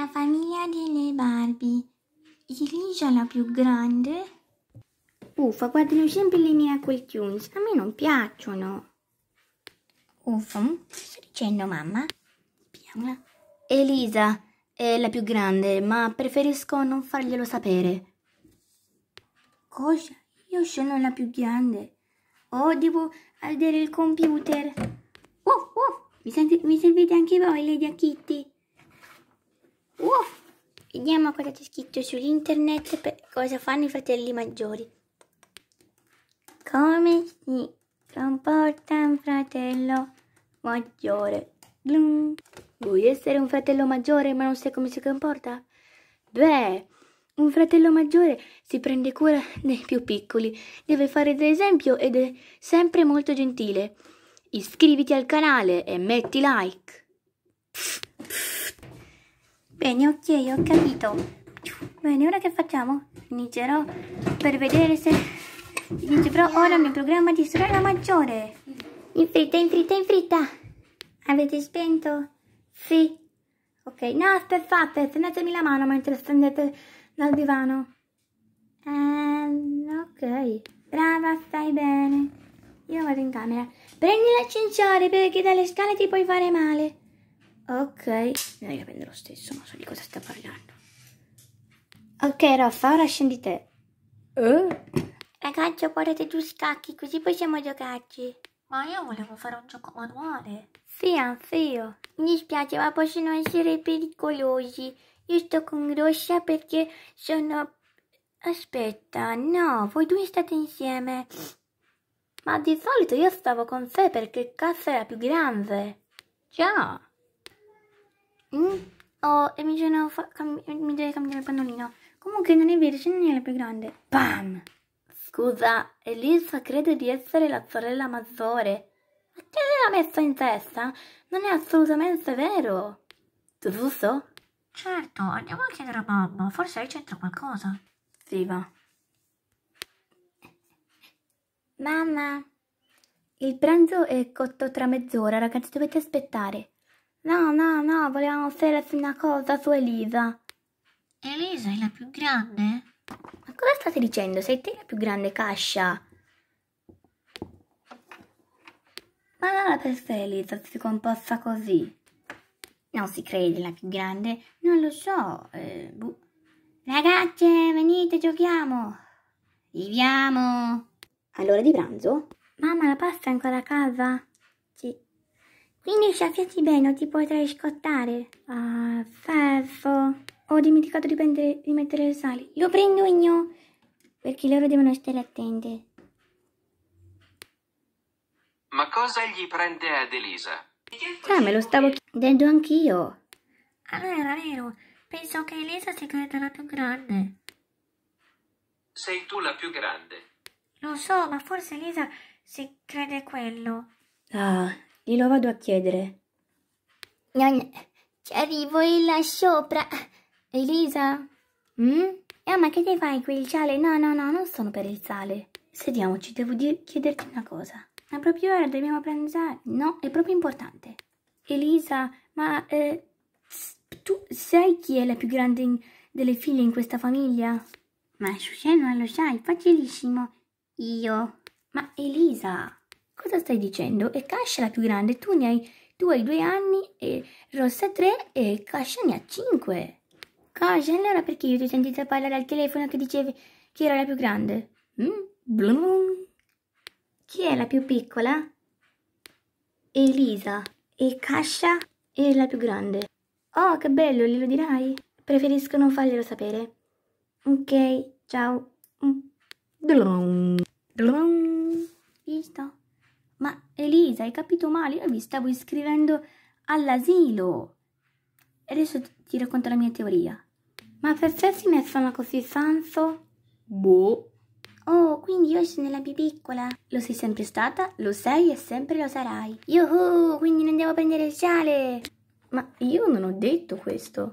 La famiglia delle Barbie. Irigia la più grande. Uffa, guardano sempre le mie Tunes. A me non piacciono. Uffa, cosa sto dicendo mamma? Spiamola. Elisa è la più grande, ma preferisco non farglielo sapere. Cosa? Io sono la più grande. Oh, devo vedere il computer. Oh, oh, mi, senti, mi servite anche voi, Lady Kitty? Wow. Uh, vediamo cosa c'è scritto su internet per cosa fanno i fratelli maggiori. Come si comporta un fratello maggiore? Glum. Vuoi essere un fratello maggiore ma non sai come si comporta? Beh, un fratello maggiore si prende cura dei più piccoli, deve fare d'esempio ed è sempre molto gentile. Iscriviti al canale e metti like. Bene, ok, ho capito. Bene, ora che facciamo? Inizierò per vedere se... Inizierò ora il mio programma di sorella maggiore. In fretta, in fretta, in fretta. Avete spento? Sì. Ok, no, aspettate, prendetemi la mano mentre stendete dal divano. Um, ok, brava, stai bene. Io vado in camera. Prendi l'ascensore perché dalle scale ti puoi fare male. Ok bisogna che prende lo stesso, non so di cosa sta parlando. Ok, Raffa, ora scendi te. Oh. Eh? Ragazzo, portate due scacchi, così possiamo giocarci. Ma io volevo fare un gioco manuale. Sì, anch'io. Mi dispiace, ma possono essere pericolosi. Io sto con Rossa perché sono... Aspetta, no, voi due state insieme. Ma di solito io stavo con sé perché cazzo era più grande. Ciao. Mm? Oh, e mi, mi deve cambiare il pannolino. Comunque non è vergine né la più grande. Bam! Scusa, Elisa crede di essere la sorella maggiore. Ma che l'ha messa in testa? Non è assolutamente vero. Tu giusto? Certo, andiamo a chiedere a mamma. Forse lei c'entra qualcosa. Sì, va. Mamma, il pranzo è cotto tra mezz'ora, ragazzi, dovete aspettare. No, no, no, volevamo offrirti una cosa su Elisa. Elisa è la più grande? Ma cosa state dicendo? Sei te la più grande cascia. Ma non la penso Elisa si composta così. Non si crede la più grande? Non lo so. Eh, boh. Ragazze, venite, giochiamo. Viviamo. All'ora di pranzo? Mamma, la pasta è ancora a casa? Sì. Quindi sciacquiati bene o ti potrai scottare. Ah, feffo. Ho dimenticato di, prendere, di mettere il sale. Lo prendo io. Perché loro devono stare attenti. Ma cosa gli prende ad Elisa? Ah, me lo stavo chiedendo anch'io. Allora, vero. Penso che Elisa si creda la più grande. Sei tu la più grande. Lo so, ma forse Elisa si crede quello. Ah, glielo vado a chiedere. ci arrivo io là sopra. Elisa? Mm? Eh, ma che ti fai qui il sale? No, no, no, non sono per il sale. Sediamoci, devo chiederti una cosa. Ma proprio ora dobbiamo pranzare. No, è proprio importante. Elisa, ma eh, tu sai chi è la più grande delle figlie in questa famiglia? Ma Susana lo sai, facilissimo. Io. Ma Elisa... Cosa stai dicendo? E Cascia è la più grande, tu ne hai, tu hai due anni e Rossa tre e Cascia ne ha cinque. Cascia, allora perché io ti ho sentito parlare al telefono che dicevi che era la più grande? Mm? Blum. Chi è la più piccola? Elisa. E Cascia è la più grande. Oh, che bello, glielo dirai? Preferisco non farglielo sapere. Ok, ciao. Mm. Blum. Blum. Visto? Ma Elisa, hai capito male? Io vi stavo iscrivendo all'asilo. E adesso ti racconto la mia teoria. Ma perché si mettono così sanso? Boh. Oh, quindi io sono la più piccola. Lo sei sempre stata, lo sei e sempre lo sarai. Yuhu, quindi non devo prendere il sale. Ma io non ho detto questo.